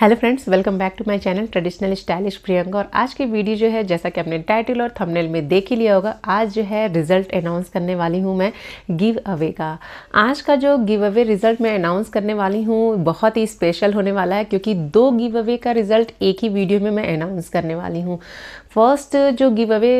hello friends welcome back to my channel traditional stylish Priyanka और आज की वीडियो जो है जैसा कि आपने टाइटल और थंबनेल में देख ही लिया होगा आज जो है रिजल्ट अनाउंस करने वाली हूँ मैं गिव अवे का आज का जो गिव अवे रिजल्ट मैं अनाउंस करने वाली हूँ बहुत ही स्पेशल होने वाला है क्योंकि दो गिव अवे का रिजल्ट एक ही वीडियो में मैं अनाउंस करने वाली हूँ फर्स्ट जो गिव अवे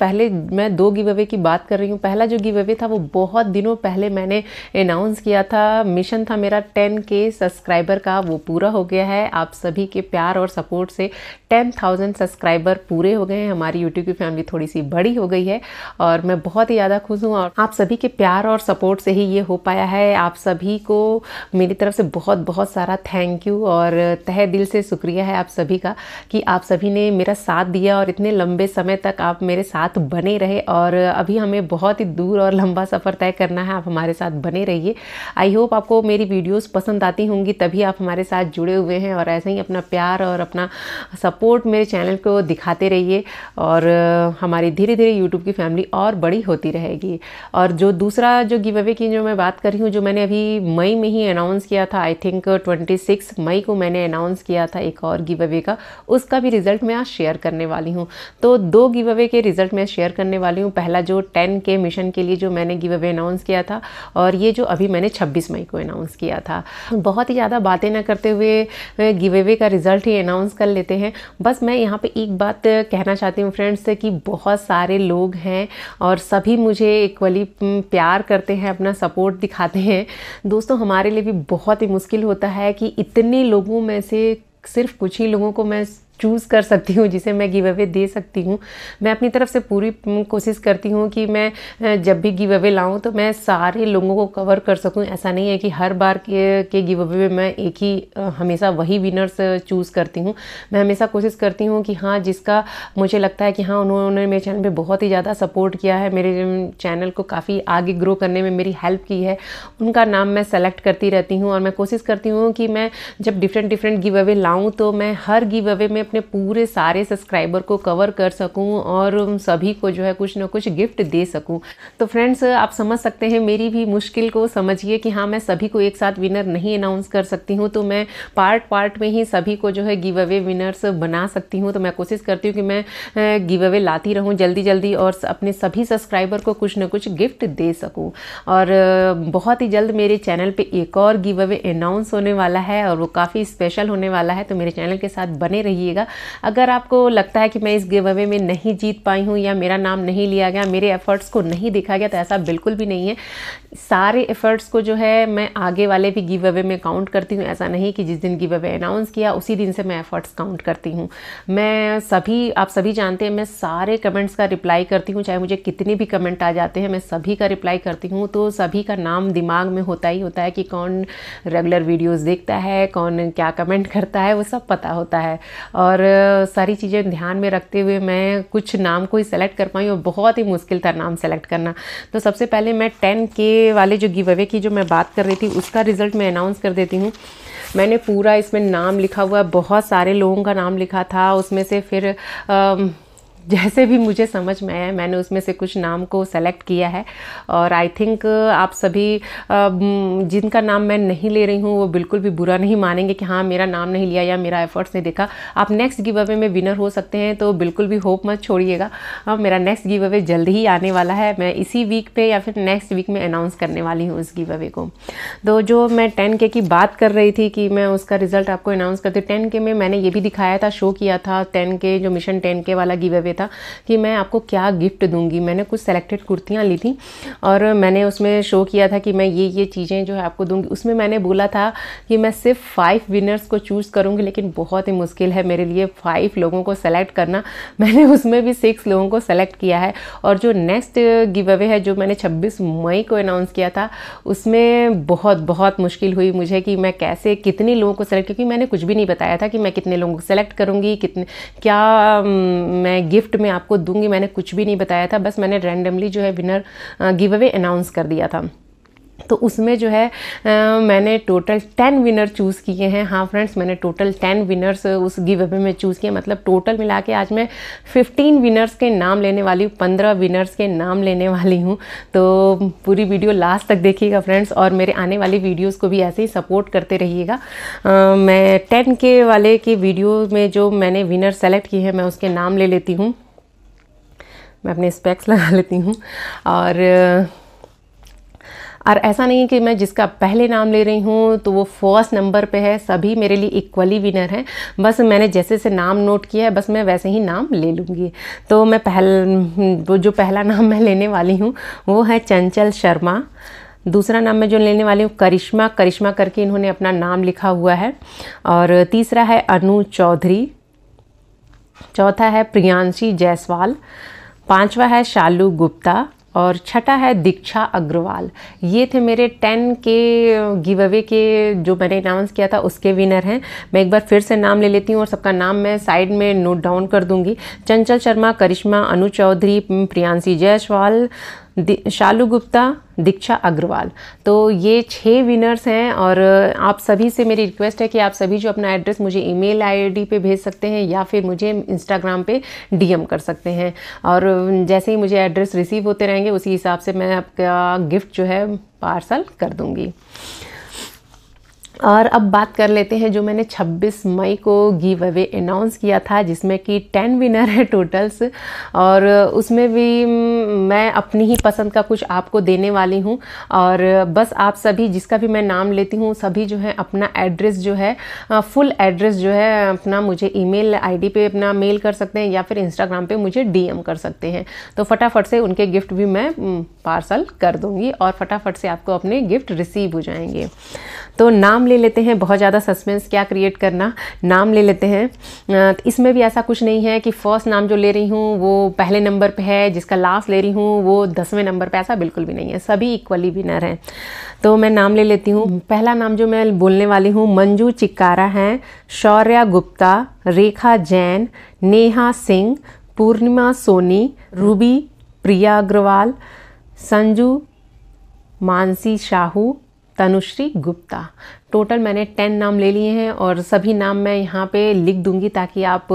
पहले मैं दो गिव अवे की बात कर रही हूँ पहला जो गिव अवे था वो बहुत दिनों पहले मैंने अनाउंस किया था मिशन था मेरा के सब्सक्राइबर का वो पूरा हो गया है आप सभी के प्यार और सपोर्ट से 10,000 सब्सक्राइबर पूरे हो गए हैं हमारी यूट्यूब की फैमिली थोड़ी सी बड़ी हो गई है और मैं बहुत ही ज़्यादा खुश हूँ और आप सभी के प्यार और सपोर्ट से ही ये हो पाया है आप सभी को मेरी तरफ से बहुत बहुत सारा थैंक यू और तहे दिल से शुक्रिया है आप सभी का कि आप सभी ने मेरा साथ दिया और इतने इतने लंबे समय तक आप मेरे साथ बने रहे और अभी हमें बहुत ही दूर और लंबा सफ़र तय करना है आप हमारे साथ बने रहिए आई होप आपको मेरी वीडियोस पसंद आती होंगी तभी आप हमारे साथ जुड़े हुए हैं और ऐसे ही अपना प्यार और अपना सपोर्ट मेरे चैनल को दिखाते रहिए और हमारी धीरे धीरे यूट्यूब की फैमिली और बड़ी होती रहेगी और जो दूसरा जो गिव अवे की जो मैं बात कर रही हूँ जो मैंने अभी मई में ही अनाउंस किया था आई थिंक ट्वेंटी मई को मैंने अनाउंस किया था एक और गिव अवे का उसका भी रिजल्ट मैं आज शेयर करने वाली हूँ हूँ तो दो गिव अवे के रिज़ल्ट मैं शेयर करने वाली हूँ पहला जो टेन के मिशन के लिए जो मैंने गिव अवे अनाउंस किया था और ये जो अभी मैंने छब्बीस मई को अनाउंस किया था बहुत ही ज़्यादा बातें ना करते हुए गिव अवे का रिज़ल्ट ही अनाउंस कर लेते हैं बस मैं यहाँ पर एक बात कहना चाहती हूँ फ्रेंड्स कि बहुत सारे लोग हैं और सभी मुझे इक्वली प्यार करते हैं अपना सपोर्ट दिखाते हैं दोस्तों हमारे लिए भी बहुत ही मुश्किल होता है कि इतने लोगों में से सिर्फ कुछ ही लोगों को मैं चूज़ कर सकती हूँ जिसे मैं गिव अवे दे सकती हूँ मैं अपनी तरफ से पूरी कोशिश करती हूँ कि मैं जब भी गिव अवे लाऊँ तो मैं सारे लोगों को कवर कर सकूँ ऐसा नहीं है कि हर बार के के गिव अवे में मैं एक ही हमेशा वही विनर्स चूज़ करती हूँ मैं हमेशा कोशिश करती हूँ कि हाँ जिसका मुझे लगता है कि हाँ उन्होंने मेरे चैनल पर बहुत ही ज़्यादा सपोर्ट किया है मेरे चैनल को काफ़ी आगे ग्रो करने में मेरी हेल्प की है उनका नाम मैं सेलेक्ट करती रहती हूँ और मैं कोशिश करती हूँ कि मैं जब डिफरेंट डिफरेंट गिव अवे लाऊँ तो मैं हर गिव अवे में अपने पूरे सारे सब्सक्राइबर को कवर कर सकूं और सभी को जो है कुछ ना कुछ गिफ्ट दे सकूं तो फ्रेंड्स आप समझ सकते हैं मेरी भी मुश्किल को समझिए कि हाँ मैं सभी को एक साथ विनर नहीं अनाउंस कर सकती हूँ तो मैं पार्ट पार्ट में ही सभी को जो है गिव अवे विनर्स बना सकती हूँ तो मैं कोशिश करती हूँ कि मैं गिव अवे लाती रहूँ जल्दी जल्दी और अपने सभी सब्सक्राइबर को कुछ ना कुछ गिफ्ट दे सकूँ और बहुत ही जल्द मेरे चैनल पर एक और गिव अवे अनाउंस होने वाला है और वो काफ़ी स्पेशल होने वाला है तो मेरे चैनल के साथ बने रहिएगा करिएगा अगर आपको लगता है कि मैं इस गिव अवे में नहीं जीत पाई हूँ या मेरा नाम नहीं लिया गया मेरे एफर्ट्स को नहीं देखा गया तो ऐसा बिल्कुल भी नहीं है सारे एफर्ट्स को जो है मैं आगे वाले भी गिव अवे में काउंट करती हूँ ऐसा नहीं कि जिस दिन गिव अवे अनाउंस किया उसी दिन से मैं एफर्ट्स काउंट करती हूँ मैं सभी आप सभी जानते हैं मैं सारे कमेंट्स का रिप्लाई करती हूँ चाहे मुझे कितने भी कमेंट आ जाते हैं मैं सभी का रिप्लाई करती हूँ तो सभी का नाम दिमाग में होता ही होता है कि कौन रेगुलर वीडियोज देखता है कौन क्या कमेंट करता है वो सब पता होता है और सारी चीज़ें ध्यान में रखते हुए मैं कुछ नाम को ही सेलेक्ट कर पाई और बहुत ही मुश्किल था नाम सेलेक्ट करना तो सबसे पहले मैं टेन के वाले जो गिव अवे की जो मैं बात कर रही थी उसका रिज़ल्ट मैं अनाउंस कर देती हूँ मैंने पूरा इसमें नाम लिखा हुआ बहुत सारे लोगों का नाम लिखा था उसमें से फिर आ, जैसे भी मुझे समझ में आया मैंने उसमें से कुछ नाम को सेलेक्ट किया है और आई थिंक आप सभी जिनका नाम मैं नहीं ले रही हूँ वो बिल्कुल भी बुरा नहीं मानेंगे कि हाँ मेरा नाम नहीं लिया या मेरा एफर्ट्स नहीं देखा आप नेक्स्ट गिव अवे में विनर हो सकते हैं तो बिल्कुल भी होप मत छोड़िएगा मेरा नेक्स्ट गिव अवे जल्द ही आने वाला है मैं इसी वीक पे या फिर नेक्स्ट वीक में अनाउंस करने वाली हूँ उस गिव अवे को तो जो मैं टेन के की बात कर रही थी कि मैं उसका रिजल्ट आपको अनाउंस करती हूँ टेन के में मैंने ये भी दिखाया था शो किया था टेन के जो मिशन टेन के वाला गिव अवे था कि मैं आपको क्या गिफ्ट दूंगी मैंने कुछ सेलेक्टेड कुर्तियाँ ली थी और मैंने उसमें शो किया था कि मैं ये ये चीज़ें जो है आपको दूंगी उसमें मैंने बोला था कि मैं सिर्फ फाइव विनर्स को चूज़ करूँगी लेकिन बहुत ही मुश्किल है मेरे लिए फाइव लोगों को सेलेक्ट करना मैंने उसमें भी सिक्स लोगों को सेलेक्ट किया है और जो नेक्स्ट गिव अवे है जो मैंने छब्बीस मई को अनाउंस किया था उसमें बहुत बहुत मुश्किल हुई मुझे कि मैं कैसे कितने लोगों को सेलेक्ट क्योंकि मैंने कुछ भी नहीं बताया था कि मैं कितने लोगों को सेलेक्ट करूँगी कितने क्या मैं गिफ्ट गिफ्ट में आपको दूंगी मैंने कुछ भी नहीं बताया था बस मैंने रैंडमली जो है विनर गिव अवे अनाउंस कर दिया था तो उसमें जो है आ, मैंने टोटल टेन विनर चूज़ किए हैं हाँ फ्रेंड्स मैंने टोटल टेन विनर्स उस गिव अवे में चूज़ किए मतलब टोटल मिला के आज मैं फिफ्टीन विनर्स के नाम लेने वाली हूँ पंद्रह विनर्स के नाम लेने वाली हूँ तो पूरी वीडियो लास्ट तक देखिएगा फ्रेंड्स और मेरे आने वाली वीडियोज़ को भी ऐसे ही सपोर्ट करते रहिएगा मैं टेन के वाले की वीडियो में जो मैंने विनर सेलेक्ट किए हैं मैं उसके नाम ले लेती हूँ मैं अपने स्पेक्स लगा लेती हूँ और और ऐसा नहीं है कि मैं जिसका पहले नाम ले रही हूँ तो वो फर्स्ट नंबर पे है सभी मेरे लिए इक्वली विनर हैं बस मैंने जैसे जैसे नाम नोट किया है बस मैं वैसे ही नाम ले लूँगी तो मैं पहल वो जो पहला नाम मैं लेने वाली हूँ वो है चंचल शर्मा दूसरा नाम मैं जो लेने वाली हूँ करिश्मा करिश्मा करके इन्होंने अपना नाम लिखा हुआ है और तीसरा है अनु चौधरी चौथा है प्रियांशी जायसवाल पांचवा है शालू गुप्ता और छठा है दीक्षा अग्रवाल ये थे मेरे टेन के गिव अवे के जो मैंने अनाउंस किया था उसके विनर हैं मैं एक बार फिर से नाम ले लेती हूँ और सबका नाम मैं साइड में नोट डाउन कर दूँगी चंचल शर्मा करिश्मा अनु चौधरी प्रियांशी जयसवाल शालू गुप्ता दीक्षा अग्रवाल तो ये छः विनर्स हैं और आप सभी से मेरी रिक्वेस्ट है कि आप सभी जो अपना एड्रेस मुझे ईमेल आईडी पे भेज सकते हैं या फिर मुझे इंस्टाग्राम पे डीएम कर सकते हैं और जैसे ही मुझे एड्रेस रिसीव होते रहेंगे उसी हिसाब से मैं आपका गिफ्ट जो है पार्सल कर दूँगी और अब बात कर लेते हैं जो मैंने 26 मई को गिव अवे अनाउंस किया था जिसमें कि 10 विनर है टोटल्स और उसमें भी मैं अपनी ही पसंद का कुछ आपको देने वाली हूँ और बस आप सभी जिसका भी मैं नाम लेती हूँ सभी जो है अपना एड्रेस जो है फुल एड्रेस जो है अपना मुझे ईमेल आईडी पे अपना मेल कर सकते हैं या फिर इंस्टाग्राम पर मुझे डी कर सकते हैं तो फटाफट से उनके गिफ्ट भी मैं पार्सल कर दूँगी और फटाफट से आपको अपने गिफ्ट रिसीव हो जाएंगे तो नाम ले लेते हैं बहुत ज़्यादा सस्पेंस क्या क्रिएट करना नाम ले लेते हैं तो इसमें भी ऐसा कुछ नहीं है कि फ़र्स्ट नाम जो ले रही हूँ वो पहले नंबर पे है जिसका लास्ट ले रही हूँ वो दसवें नंबर पे ऐसा बिल्कुल भी नहीं है सभी इक्वली विनर हैं तो मैं नाम ले लेती हूँ पहला नाम जो मैं बोलने वाली हूँ मंजू चिक्कारा हैं शौर्य गुप्ता रेखा जैन नेहा सिंह पूर्णिमा सोनी रूबी प्रिया अग्रवाल संजू मानसी शाहू तनुश्री गुप्ता टोटल मैंने टेन नाम ले लिए हैं और सभी नाम मैं यहाँ पे लिख दूँगी ताकि आप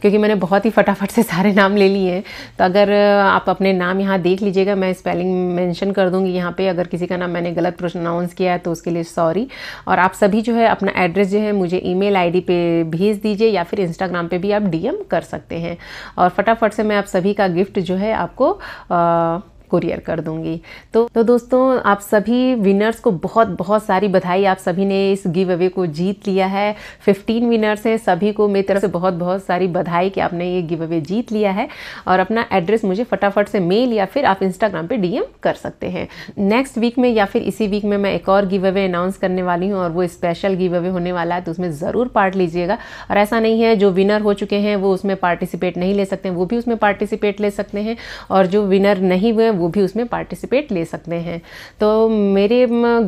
क्योंकि मैंने बहुत ही फटाफट से सारे नाम ले लिए हैं तो अगर आप अपने नाम यहाँ देख लीजिएगा मैं स्पेलिंग मेंशन कर दूँगी यहाँ पे अगर किसी का नाम मैंने गलत प्रोनाउंस किया है तो उसके लिए सॉरी और आप सभी जो है अपना एड्रेस जो है मुझे ई मेल पे भेज दीजिए या फिर इंस्टाग्राम पर भी आप डी कर सकते हैं और फटाफट से मैं आप सभी का गिफ्ट जो है आपको आ, कुरियर कर दूंगी तो तो दोस्तों आप सभी विनर्स को बहुत बहुत सारी बधाई आप सभी ने इस गिव अवे को जीत लिया है 15 विनर्स हैं सभी को मेरी तरफ से बहुत बहुत सारी बधाई कि आपने ये गिव अवे जीत लिया है और अपना एड्रेस मुझे फटाफट से मेल या फिर आप इंस्टाग्राम पे डीएम कर सकते हैं नेक्स्ट वीक में या फिर इसी वीक में मैं एक और गिव अवे अनाउंस करने वाली हूँ और वो स्पेशल गिव अवे होने वाला है तो उसमें ज़रूर पार्ट लीजिएगा और ऐसा नहीं है जो विनर हो चुके हैं वो उसमें पार्टिसिपेट नहीं ले सकते हैं वो भी उसमें पार्टिसिपेट ले सकते हैं और जो विनर नहीं हुए वो भी उसमें पार्टिसिपेट ले सकते हैं तो मेरे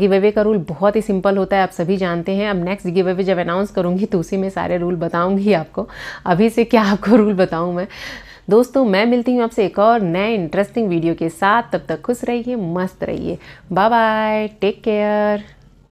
गिव अवे का रूल बहुत ही सिंपल होता है आप सभी जानते हैं अब नेक्स्ट गिव अवे जब अनाउंस करूँगी तो उसी में सारे रूल बताऊँगी आपको अभी से क्या आपको रूल बताऊँ मैं दोस्तों मैं मिलती हूँ आपसे एक और नए इंटरेस्टिंग वीडियो के साथ तब तक खुश रहिए मस्त रहिए बाय बाय टेक केयर